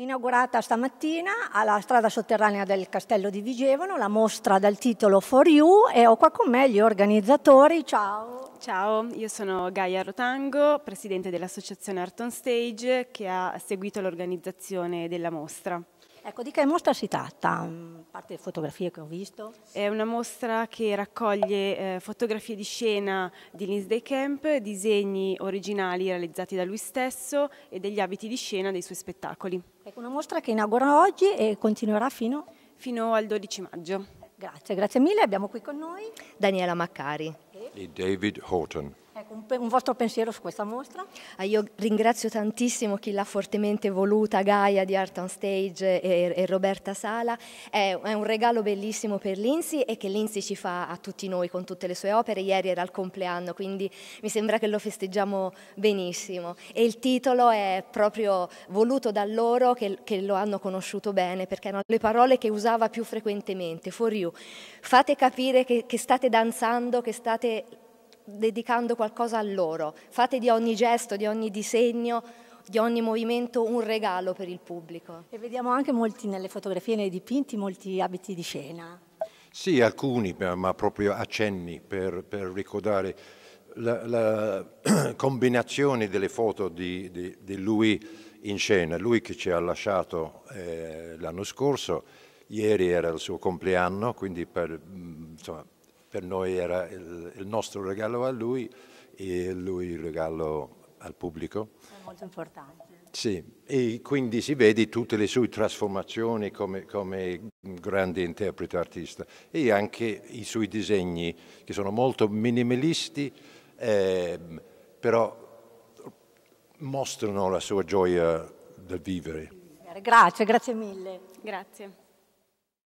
Inaugurata stamattina alla strada sotterranea del Castello di Vigevano la mostra dal titolo For You e ho qua con me gli organizzatori. Ciao. Ciao, io sono Gaia Rotango, presidente dell'associazione Art on Stage che ha seguito l'organizzazione della mostra. Ecco, di che mostra si tratta? Mm, a parte le fotografie che ho visto. È una mostra che raccoglie eh, fotografie di scena di Lindsay Camp, disegni originali realizzati da lui stesso e degli abiti di scena dei suoi spettacoli. Ecco, una mostra che inaugura oggi e continuerà fino? Fino al 12 maggio. Grazie, grazie mille. Abbiamo qui con noi Daniela Maccari. David Horton. un, un, vostro pensiero su questa mostra? Ah, io ringrazio tantissimo chi l'ha fortemente voluta, Gaia di Art on Stage e, e Roberta Sala. È, è, un regalo bellissimo per Linzi e che Linzi ci fa a tutti noi con tutte le sue opere. Ieri era il compleanno, quindi mi sembra che lo festeggiamo benissimo. E il titolo è proprio voluto da loro che, che lo hanno conosciuto bene, perché erano le parole che usava più frequentemente, for you. Fate capire che, che state danzando, che state dedicando qualcosa a loro. Fate di ogni gesto, di ogni disegno, di ogni movimento un regalo per il pubblico. E vediamo anche molti nelle fotografie, nei dipinti, molti abiti di scena. Sì, alcuni, ma proprio accenni per, per ricordare la, la, combinazione delle foto di, di, di, lui in scena, lui che ci ha lasciato eh, l'anno scorso, ieri era il suo compleanno, quindi per, mm, insomma, per noi era il, il nostro regalo a lui e lui il regalo al pubblico. È molto importante. Sì, e quindi si vede tutte le sue trasformazioni come, come, grande interprete artista e anche i suoi disegni che sono molto minimalisti, eh, però mostrano la sua gioia del vivere. Grazie, grazie mille. Grazie.